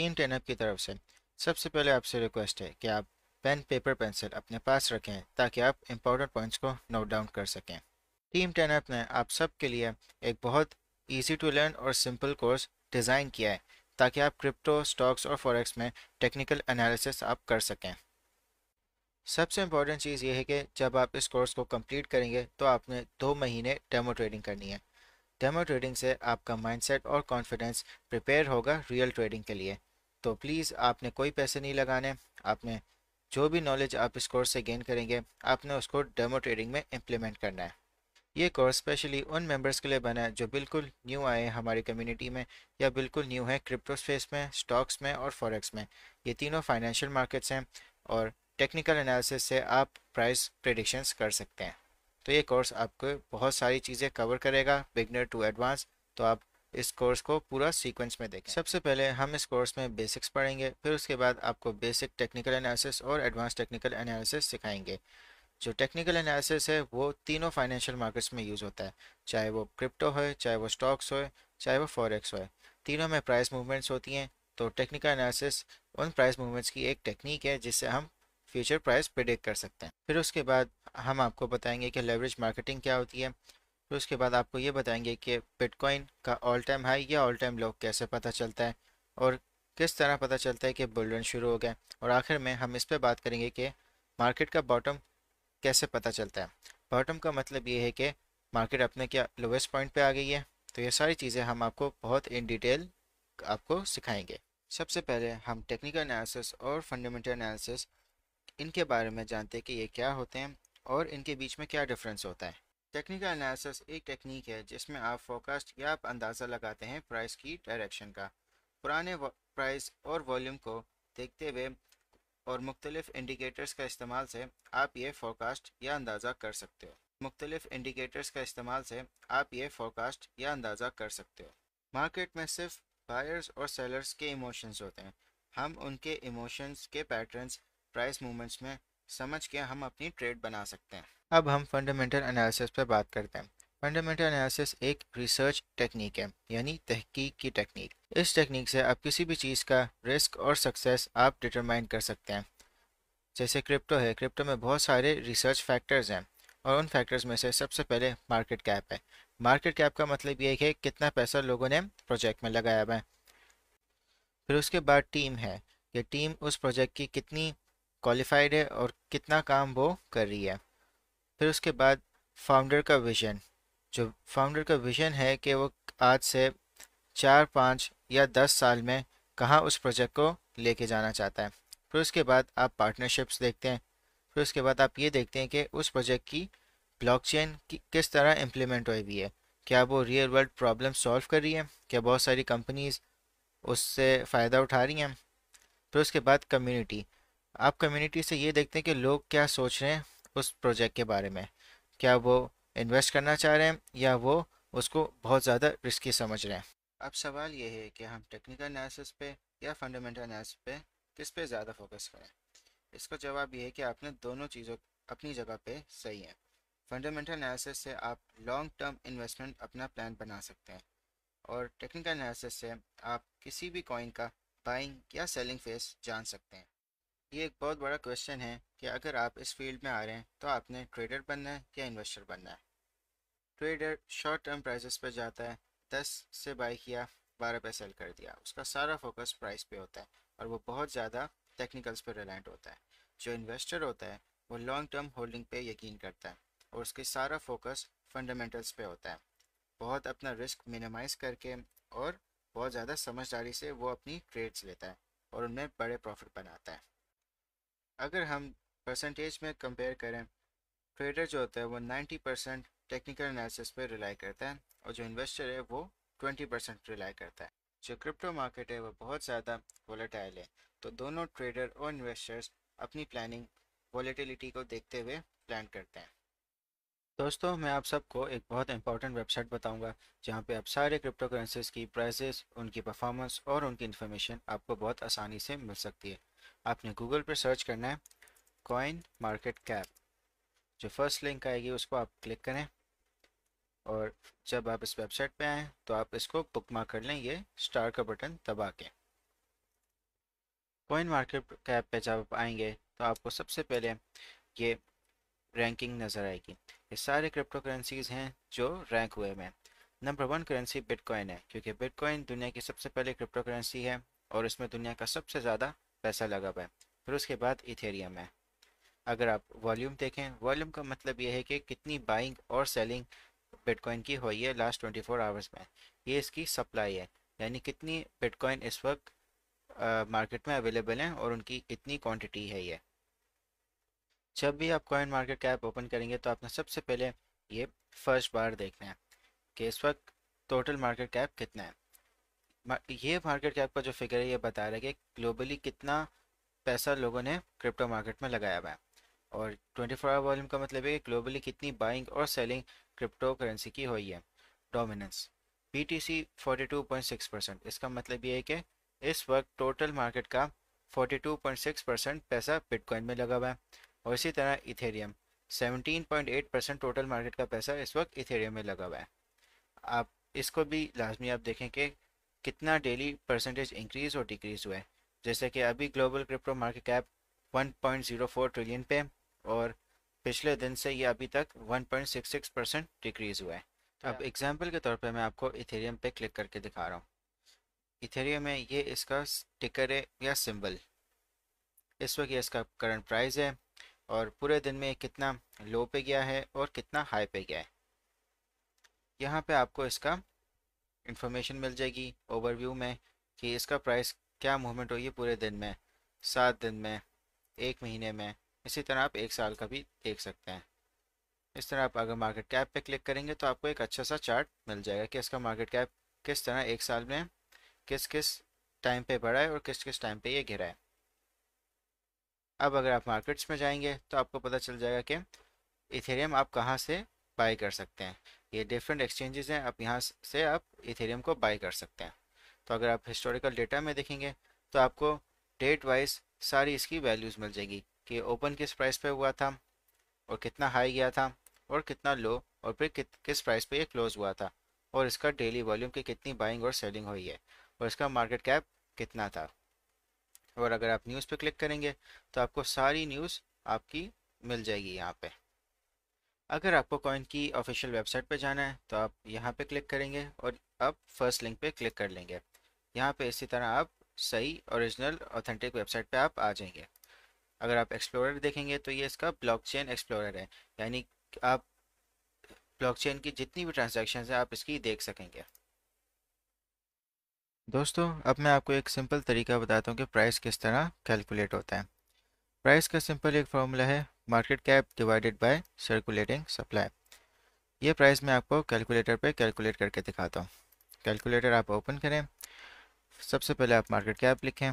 team टेनअप की तरफ से सबसे पहले आपसे रिक्वेस्ट है कि आप पेन पेपर पेंसिल अपने पास रखें ताकि आप इम्पोर्टेंट पॉइंट्स को नोट डाउन कर सकें टीम टेनअप ने आप सब के लिए एक बहुत ईजी टू लर्न और सिंपल कोर्स डिज़ाइन किया है ताकि आप क्रिप्टो स्टॉक्स और फॉरेक्स में टेक्निकल एनालिसिस आप कर सकें सबसे इम्पॉर्टेंट चीज़ ये है कि जब आप इस कोर्स को कंप्लीट करेंगे तो आपने दो महीने डेमो ट्रेडिंग करनी है डेमो ट्रेडिंग से आपका माइंडसेट और कॉन्फिडेंस प्रिपेयर होगा रियल ट्रेडिंग के लिए तो प्लीज़ आपने कोई पैसे नहीं लगाने आपने जो भी नॉलेज आप इस कोर्स से गेन करेंगे आपने उसको डेमो ट्रेडिंग में इम्प्लीमेंट करना है ये कोर्स स्पेशली उन मेंबर्स के लिए बना है जो बिल्कुल न्यू आए हैं हमारी कम्युनिटी में या बिल्कुल न्यू है क्रिप्टो स्पेस में स्टॉक्स में और फॉरेक्स में ये तीनों फाइनेंशियल मार्केट्स हैं और टेक्निकल एनालिसिस से आप प्राइस प्रडिक्शंस कर सकते हैं तो ये कोर्स आपको बहुत सारी चीज़ें कवर करेगा बिगनर टू एडवांस तो आप इस कोर्स को पूरा सीक्वेंस में देखें सबसे पहले हम इस कोर्स में बेसिक्स पढ़ेंगे फिर उसके बाद आपको बेसिक टेक्निकल एनालिसिस और एडवांस टेक्निकल एनालिसिस सिखाएंगे जो टेक्निकल एनालिसिस है वो तीनों फाइनेंशियल मार्केट्स में यूज़ होता है चाहे वो क्रिप्टो हो चाहे वो स्टॉक्स हो चाहे वो फॉरेक्स हो तीनों में प्राइस मूवमेंट्स होती हैं तो टेक्निकल एनालिसिस उन प्राइस मूवमेंट्स की एक टेक्निक है जिससे हम फ्यूचर प्राइस प्रिडिक्ट कर सकते हैं फिर उसके बाद हम आपको बताएंगे कि लेवरेज मार्केटिंग क्या होती है फिर उसके बाद आपको ये बताएंगे कि बिटकॉइन का ऑल टाइम हाई या ऑल टाइम लो कैसे पता चलता है और किस तरह पता चलता है कि बुल शुरू हो गया और आखिर में हम इस पर बात करेंगे कि मार्केट का बॉटम कैसे पता चलता है बॉटम का मतलब ये है कि मार्केट अपने क्या लोवेस्ट पॉइंट पे आ गई है तो ये सारी चीज़ें हम आपको बहुत इन डिटेल आपको सिखाएंगे सबसे पहले हम टेक्निकल एनालिसिस और फंडामेंटल एनालिसिस इनके बारे में जानते हैं कि ये क्या होते हैं और इनके बीच में क्या डिफरेंस होता है टेक्निकल एनालिसिस एक टेक्निक है जिसमें आप फोकस्ड या आप अंदाज़ा लगाते हैं प्राइस की डायरेक्शन का पुराने प्राइस और वॉल्यूम को देखते हुए और मुख्तलिफ इंडिकेटर्स का इस्तेमाल से आप ये फोकास्ट या अंदाज़ा कर सकते हो मुख्तलिफ इंडिकेटर्स का इस्तेमाल से आप ये फोकास्ट या अंदाज़ा कर सकते हो मार्केट में सिर्फ बायर्स और सेलर्स के इमोशंस होते हैं हम उनके इमोशंस के पैटर्न्स प्राइस मूवमेंट्स में समझ के हम अपनी ट्रेड बना सकते हैं अब हम फंडामेंटल एनालिसिस पर बात करते हैं फंडामेंटल एनालिसिस एक रिसर्च टेक्निक है यानी तहकीक की टेक्निक इस टेक्निक से आप किसी भी चीज़ का रिस्क और सक्सेस आप डिटरमाइन कर सकते हैं जैसे क्रिप्टो है क्रिप्टो में बहुत सारे रिसर्च फैक्टर्स हैं और उन फैक्टर्स में से सबसे पहले मार्केट कैप है मार्केट कैप का मतलब ये है कितना पैसा लोगों ने प्रोजेक्ट में लगाया हुआ है फिर उसके बाद टीम है कि टीम उस प्रोजेक्ट की कितनी क्वालिफाइड है और कितना काम वो कर रही है फिर उसके बाद फाउंडर का विजन जो फाउंडर का विजन है कि वो आज से चार पाँच या दस साल में कहाँ उस प्रोजेक्ट को लेके जाना चाहता है फिर उसके बाद आप पार्टनरशिप्स देखते हैं फिर उसके बाद आप ये देखते हैं कि उस प्रोजेक्ट की ब्लॉकचेन की किस तरह इम्प्लीमेंट हुई हुई है क्या वो रियल वर्ल्ड प्रॉब्लम सॉल्व कर रही है क्या बहुत सारी कंपनीज उससे फ़ायदा उठा रही हैं फिर उसके बाद कम्युनिटी आप कम्युनिटी से ये देखते हैं कि लोग क्या सोच रहे हैं उस प्रोजेक्ट के बारे में क्या वो इन्वेस्ट करना चाह रहे हैं या वो उसको बहुत ज़्यादा रिस्की समझ रहे हैं अब सवाल ये है कि हम टेक्निकल एनालिसिस पे या फंडामेंटल एनालिसिस पे किस पे ज़्यादा फोकस करें इसका जवाब ये है कि आपने दोनों चीज़ों अपनी जगह पे सही है फंडामेंटल एनालिसिस से आप लॉन्ग टर्म इन्वेस्टमेंट अपना प्लान बना सकते हैं और टेक्निकल एनालिसिस से आप किसी भी कॉइन का बाइंग या सेलिंग फेस जान सकते हैं ये एक बहुत बड़ा क्वेश्चन है कि अगर आप इस फील्ड में आ रहे हैं तो आपने ट्रेडर बनना है या इन्वेस्टर बनना है ट्रेडर शॉर्ट टर्म प्राइसेस पर जाता है दस से बाई किया बारह पे सेल कर दिया उसका सारा फोकस प्राइस पे होता है और वो बहुत ज़्यादा टेक्निकल्स पर रिलायंट होता है जो इन्वेस्टर होता है वो लॉन्ग टर्म होल्डिंग पे यकीन करता है और उसके सारा फोकस फंडामेंटल्स पे होता है बहुत अपना रिस्क मिनिमाइज करके और बहुत ज़्यादा समझदारी से वो अपनी ट्रेड्स लेता है और उनमें बड़े प्रॉफिट बनाता है अगर हम परसेंटेज में कंपेयर करें ट्रेडर जो होता है वो 90 परसेंट टेक्निकल एनालिसिस पर रिलाई करता है और जो इन्वेस्टर है वो 20 परसेंट रिलाई करता है जो क्रिप्टो मार्केट है वो बहुत ज़्यादा वोलेटाइल है तो दोनों ट्रेडर और इन्वेस्टर्स अपनी प्लानिंग वॉलेटिलिटी को देखते हुए प्लान करते हैं दोस्तों मैं आप सबको एक बहुत इंपॉर्टेंट वेबसाइट बताऊंगा जहां पे आप सारे क्रिप्टो करेंसीज की प्राइसेस उनकी परफॉर्मेंस और उनकी इन्फॉर्मेशन आपको बहुत आसानी से मिल सकती है आपने गूगल पर सर्च करना है कॉइन मार्केट कैप जो फर्स्ट लिंक आएगी उसको आप क्लिक करें और जब आप इस वेबसाइट पे आएँ तो आप इसको बुकमार्क कर लें ये स्टार का बटन दबा के कॉइन मार्केट कैप पे जब आप आएंगे तो आपको सबसे पहले ये रैंकिंग नज़र आएगी ये सारे क्रिप्टो करेंसीज हैं जो रैंक हुए हुए हैं नंबर वन करेंसी बिटकॉइन है क्योंकि बिटकॉइन दुनिया की सबसे पहले क्रिप्टो करेंसी है और इसमें दुनिया का सबसे ज़्यादा पैसा लगा हुआ है फिर उसके बाद इथेरियम है अगर आप वॉल्यूम देखें वॉल्यूम का मतलब यह है कि कितनी बाइंग और सेलिंग बिटकॉइन की हुई है लास्ट 24 फोर आवर्स में ये इसकी सप्लाई है यानी कितनी बिटकॉइन इस वक्त मार्केट में अवेलेबल हैं और उनकी कितनी क्वांटिटी है ये जब भी आप कॉइन मार्केट कैप ओपन करेंगे तो आपने सबसे पहले ये फर्स्ट बार देखना है कि इस वक्त टोटल मार्केट कैप कितना है ये मार्केट कैप का जो फिगर है ये बता रहा है कि ग्लोबली कितना पैसा लोगों ने क्रिप्टो मार्केट में लगाया हुआ है और 24 फोर आवर वॉल्यूम का मतलब है कि ग्लोबली कितनी बाइंग और सेलिंग क्रिप्टो करेंसी की हुई है dominance B T C forty two point six percent इसका मतलब ये है कि इस वक्त टोटल मार्केट का forty two point six percent पैसा बिटकॉइन में लगा हुआ है और इसी तरह Ethereum seventeen point eight percent total market का पैसा इस वक्त इथेरियम में लगा हुआ है आप इसको भी लाजमी आप देखें कि कितना डेली परसेंटेज इंक्रीज और डिक्रीज हुआ है जैसे कि अभी global crypto market cap 1.04 trillion पे और पिछले दिन से ये अभी तक 1.66 परसेंट डिक्रीज हुआ है तो अब एग्जाम्पल के तौर पर मैं आपको इथेरियम पे क्लिक करके दिखा रहा हूँ इथेरियम में ये इसका टिकर है या सिंबल इस वक्त ये इसका करंट प्राइस है और पूरे दिन में कितना लो पे गया है और कितना हाई पे गया है यहाँ पे आपको इसका इन्फॉर्मेशन मिल जाएगी ओवरव्यू में कि इसका प्राइस क्या मूवमेंट होगी पूरे दिन में सात दिन में एक महीने में इसी तरह आप एक साल का भी देख सकते हैं इस तरह आप अगर मार्केट कैप पे क्लिक करेंगे तो आपको एक अच्छा सा चार्ट मिल जाएगा कि इसका मार्केट कैप किस तरह एक साल में किस किस टाइम पे बढ़ा है और किस किस टाइम पे ये गिरा है अब अगर आप मार्केट्स में जाएंगे तो आपको पता चल जाएगा कि इथेरियम आप कहाँ से बाई कर सकते हैं ये डिफरेंट एक्सचेंजेस हैं आप यहाँ से आप इथेरियम को बाई कर सकते हैं तो अगर आप हिस्टोरिकल डेटा में देखेंगे तो आपको डेट वाइज सारी इसकी वैल्यूज़ मिल जाएगी कि ओपन किस प्राइस पे हुआ था और कितना हाई गया था और कितना लो और फिर किस प्राइस पे ये क्लोज़ हुआ था और इसका डेली वॉल्यूम की कितनी बाइंग और सेलिंग हुई है और इसका मार्केट कैप कितना था और अगर आप न्यूज़ पे क्लिक करेंगे तो आपको सारी न्यूज़ आपकी मिल जाएगी यहाँ पे अगर आपको कॉइन की ऑफिशियल वेबसाइट पर जाना है तो आप यहाँ पर क्लिक करेंगे और आप फर्स्ट लिंक पर क्लिक कर लेंगे यहाँ पर इसी तरह आप सही ओरिजिनल ऑथेंटिक वेबसाइट पर आप आ जाएंगे अगर आप एक्सप्लोरर देखेंगे तो ये इसका ब्लॉकचेन एक्सप्लोरर है यानी आप ब्लॉकचेन की जितनी भी ट्रांजेक्शन है आप इसकी देख सकेंगे दोस्तों अब मैं आपको एक सिंपल तरीका बताता हूँ कि प्राइस किस तरह कैलकुलेट होता है प्राइस का सिंपल एक फार्मूला है market cap divided by circulating supply ये प्राइस मैं आपको कैलकुलेटर पे कैलकुलेट करके दिखाता हूँ कैलकुलेटर आप ओपन करें सबसे पहले आप मार्केट कैप लिखें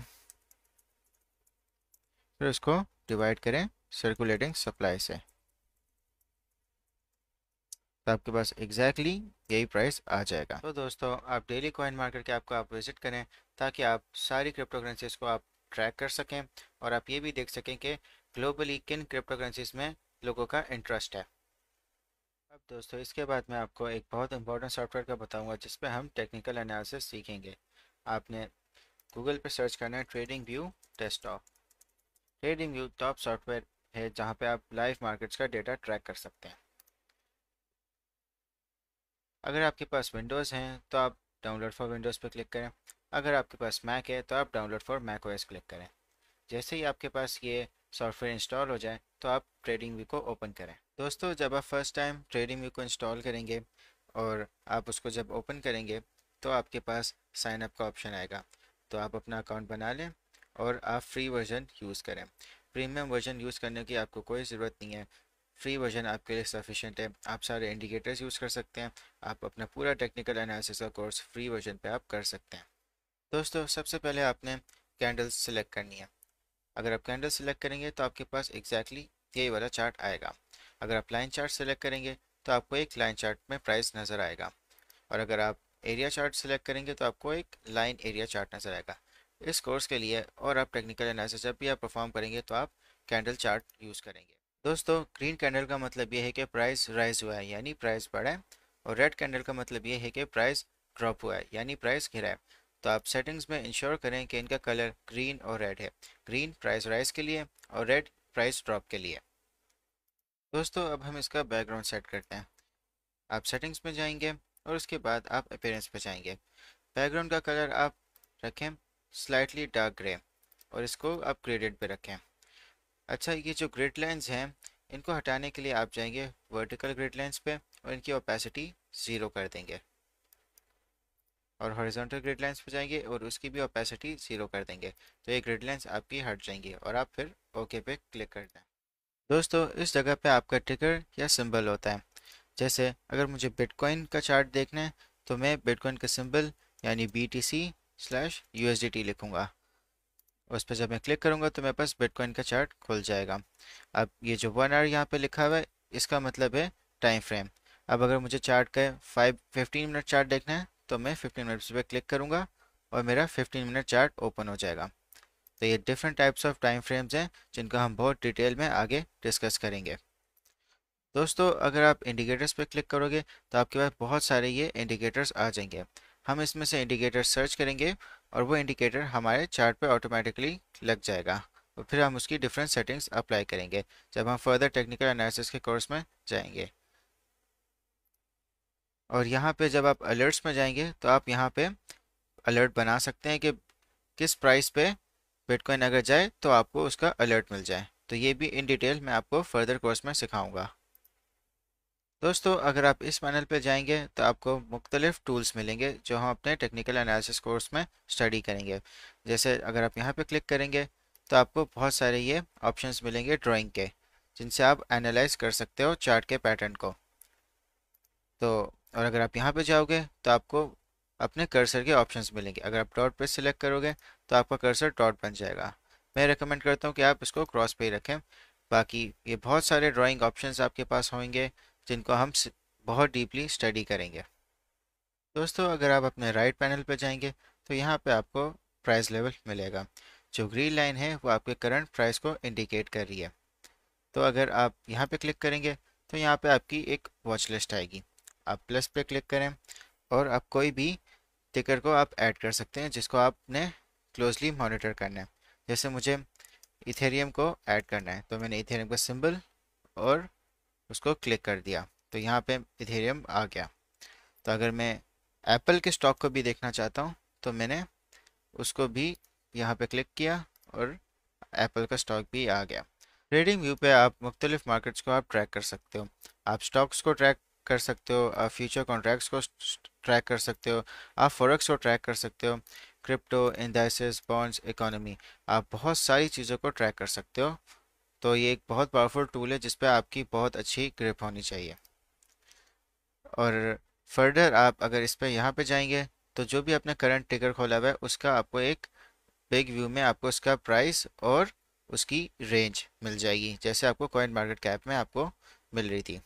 फिर उसको डिवाइड करें सर्कुलेटिंग सप्लाई से तो आपके पास एग्जैक्टली exactly यही प्राइस आ जाएगा तो दोस्तों आप डेली कॉइन मार्केट कैप को आप विजिट करें ताकि आप सारी क्रिप्टो करेंसीज को आप ट्रैक कर सकें और आप ये भी देख सकें कि ग्लोबली किन क्रिप्टो करेंसीज में लोगों का इंटरेस्ट है अब दोस्तों इसके बाद मैं आपको एक बहुत इंपॉर्टेंट सॉफ्टवेयर का बताऊंगा जिस पर हम टेक्निकल एनालिसिस सीखेंगे आपने गूगल पर सर्च करना है trading view desktop trading view top software है जहाँ पर आप लाइव मार्केट्स का डेटा ट्रैक कर सकते हैं अगर आपके पास विंडोज़ हैं तो आप डाउनलोड फॉर विंडोज़ पर क्लिक करें अगर आपके पास मैक है तो आप download for Mac OS click करें जैसे ही आपके पास ये सॉफ्टवेयर इंस्टॉल हो जाए तो आप ट्रेडिंग व्यू को ओपन करें दोस्तों जब आप फर्स्ट टाइम ट्रेडिंग व्यू को इंस्टॉल करेंगे और आप उसको जब ओपन करेंगे तो आपके पास साइनअप का ऑप्शन आएगा तो आप अपना अकाउंट बना लें और आप फ्री वर्जन यूज़ करें प्रीमियम वर्जन यूज़ करने की आपको कोई ज़रूरत नहीं है फ्री वर्जन आपके लिए सफिशेंट है आप सारे इंडिकेटर्स यूज़ कर सकते हैं आप अपना पूरा टेक्निकल एनालिसिस का कोर्स फ्री वर्जन पे आप कर सकते हैं दोस्तों सबसे पहले आपने कैंडल्स सेलेक्ट करनी है अगर आप कैंडल सेलेक्ट करेंगे तो आपके पास एक्जैक्टली exactly यही वाला चार्ट आएगा अगर आप लाइन चार्ट सेलेक्ट करेंगे तो आपको एक लाइन चार्ट में प्राइस नज़र आएगा और अगर आप एरिया चार्ट सेलेक्ट करेंगे तो आपको एक लाइन एरिया चार्ट नज़र आएगा इस कोर्स के लिए और आप टेक्निकल एनालिसिस जब भी आप परफॉर्म करेंगे तो आप कैंडल चार्ट यूज़ करेंगे दोस्तों ग्रीन कैंडल का मतलब ये है कि प्राइस राइज हुआ है यानी प्राइस बढ़ा है और रेड कैंडल का मतलब ये है कि प्राइस ड्रॉप हुआ है यानी प्राइस घिरा है तो आप सेटिंग्स में इंश्योर करें कि इनका कलर ग्रीन और रेड है ग्रीन प्राइस राइज के लिए और रेड प्राइस ड्रॉप के लिए दोस्तों अब हम इसका बैकग्राउंड सेट करते हैं आप सेटिंग्स में जाएंगे और उसके बाद आप अपेयरेंस पर जाएंगे बैकग्राउंड का कलर आप रखें स्लाइटली डार्क ग्रे और इसको आप ग्रेडेड पे रखें अच्छा ये जो ग्रेड लाइन्स हैं इनको हटाने के लिए आप जाएंगे वर्टिकल ग्रेड लाइन्स पे और इनकी ओपेसिटी ज़ीरो कर देंगे और हॉरिजॉन्टल ग्रिड लाइन्स पर जाएंगे और उसकी भी ओपेसिटी ज़ीरो कर देंगे तो ये ग्रिड लाइन्स आपकी हट जाएंगी और आप फिर ओके पे क्लिक कर दें दोस्तों इस जगह पे आपका टिकर या सिंबल होता है जैसे अगर मुझे बिटकॉइन का चार्ट देखना है तो मैं बिटकॉइन का सिंबल यानी B T C slash U S D T लिखूँगा उस पर जब मैं क्लिक करूँगा तो मेरे पास बिटकॉइन का चार्ट खुल जाएगा अब ये जो वन आर यहाँ पर लिखा हुआ है इसका मतलब है टाइम फ्रेम अब अगर मुझे चार्ट का फाइव फिफ्टीन मिनट चार्ट देखना है तो मैं 15 मिनट्स पे क्लिक करूँगा और मेरा 15 मिनट चार्ट ओपन हो जाएगा तो ये different types of time frames हैं जिनका हम बहुत डिटेल में आगे डिस्कस करेंगे दोस्तों अगर आप इंडिकेटर्स पे क्लिक करोगे तो आपके पास बहुत सारे ये इंडिकेटर्स आ जाएंगे हम इसमें से इंडिकेटर सर्च करेंगे और वो इंडिकेटर हमारे चार्ट पे ऑटोमेटिकली लग जाएगा और फिर हम उसकी डिफरेंट सेटिंग्स अप्लाई करेंगे जब हम फर्दर टेक्निकल एनालिसिस के कोर्स में जाएंगे और यहाँ पे जब आप अलर्ट्स में जाएंगे तो आप यहाँ पे अलर्ट बना सकते हैं कि किस प्राइस पे बिटकॉइन अगर जाए तो आपको उसका अलर्ट मिल जाए तो ये भी इन डिटेल मैं आपको फर्दर कोर्स में सिखाऊंगा दोस्तों अगर आप इस पैनल पे जाएंगे तो आपको मुख्तलिफ टूल्स मिलेंगे जो हम अपने टेक्निकल एनालिसिस कोर्स में स्टडी करेंगे जैसे अगर आप यहाँ पर क्लिक करेंगे तो आपको बहुत सारे ये ऑप्शन मिलेंगे ड्राॅइंग के जिनसे आप एनालाइज कर सकते हो चार्ट के पैटर्न को तो और अगर आप यहाँ पे जाओगे तो आपको अपने कर्सर के ऑप्शंस मिलेंगे अगर आप डॉट पे सिलेक्ट करोगे तो आपका कर्सर डॉट बन जाएगा मैं रिकमेंड करता हूँ कि आप इसको क्रॉस पे ही रखें बाकी ये बहुत सारे ड्राइंग ऑप्शंस आपके पास होंगे जिनको हम बहुत डीपली स्टडी करेंगे दोस्तों अगर आप अपने राइट पैनल पर जाएंगे तो यहाँ पर आपको प्राइस लेवल मिलेगा जो ग्रीन लाइन है वो आपके करंट प्राइस को इंडिकेट कर रही है तो अगर आप यहाँ पे क्लिक करेंगे तो यहाँ पे आपकी एक वॉच लिस्ट आएगी आप प्लस पे क्लिक करें और आप कोई भी टिकर को आप ऐड कर सकते हैं जिसको आपने क्लोजली मॉनिटर करना है जैसे मुझे इथेरियम को ऐड करना है तो मैंने इथेरियम का सिंबल और उसको क्लिक कर दिया तो यहाँ पे इथेरियम आ गया तो अगर मैं एप्पल के स्टॉक को भी देखना चाहता हूँ तो मैंने उसको भी यहाँ पे क्लिक किया और एप्पल का स्टॉक भी आ गया ट्रेडिंग व्यू पे आप मुख्तलिफ मार्केट्स को आप ट्रैक कर सकते हो आप स्टॉक्स को ट्रैक कर सकते हो आप फ्यूचर कॉन्ट्रैक्ट्स को ट्रैक कर सकते हो आप फॉरेक्स को ट्रैक कर सकते हो क्रिप्टो इंडाइसिस बॉन्ड्स इकोनॉमी आप बहुत सारी चीज़ों को ट्रैक कर सकते हो तो ये एक बहुत पावरफुल टूल है जिस पर आपकी बहुत अच्छी ग्रिप होनी चाहिए और फर्दर आप अगर इस पर यहाँ पर जाएंगे तो जो भी आपने करंट टिकर खोला हुआ है उसका आपको एक बिग व्यू में आपको उसका प्राइस और उसकी रेंज मिल जाएगी जैसे आपको कॉइन मार्केट कैप में आपको मिल रही थी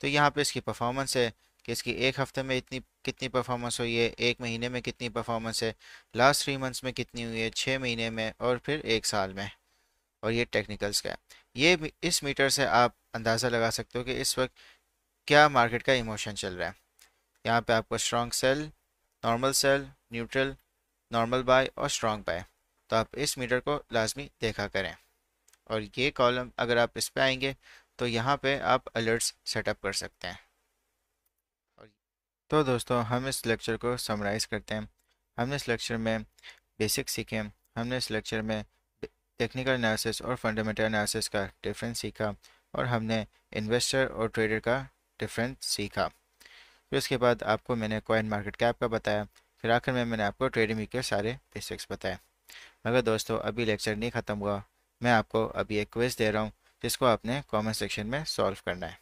तो यहाँ पे इसकी परफॉर्मेंस है कि इसकी एक हफ्ते में इतनी कितनी परफॉर्मेंस हुई है एक महीने में कितनी परफॉर्मेंस है लास्ट थ्री मंथ्स में कितनी हुई है छः महीने में और फिर एक साल में और ये टेक्निकल्स का है ये इस मीटर से आप अंदाज़ा लगा सकते हो कि इस वक्त क्या मार्केट का इमोशन चल रहा है यहाँ पर आपको strong sell normal sell neutral normal buy और स्ट्रॉन्ग बाय तो आप इस मीटर को लाजमी देखा करें और ये कॉलम अगर आप इस पर आएंगे तो यहाँ पे आप अलर्ट्स सेटअप कर सकते हैं तो दोस्तों हम इस लेक्चर को समराइज़ करते हैं हमने इस लेक्चर में बेसिक सीखे हमने इस लेक्चर में टेक्निकल एनालिसिस और फंडामेंटल एनालिसिस का डिफरेंस सीखा और हमने इन्वेस्टर और ट्रेडर का डिफरेंस सीखा फिर उसके बाद आपको मैंने कॉइन मार्केट कैप का बताया फिर आखिर में मैंने आपको ट्रेडिंग के सारे बेसिक्स बताए मगर दोस्तों अभी लेक्चर नहीं ख़त्म हुआ मैं आपको अभी एक क्विज़ दे रहा हूँ जिसको आपने कमेंट सेक्शन में सॉल्व करना है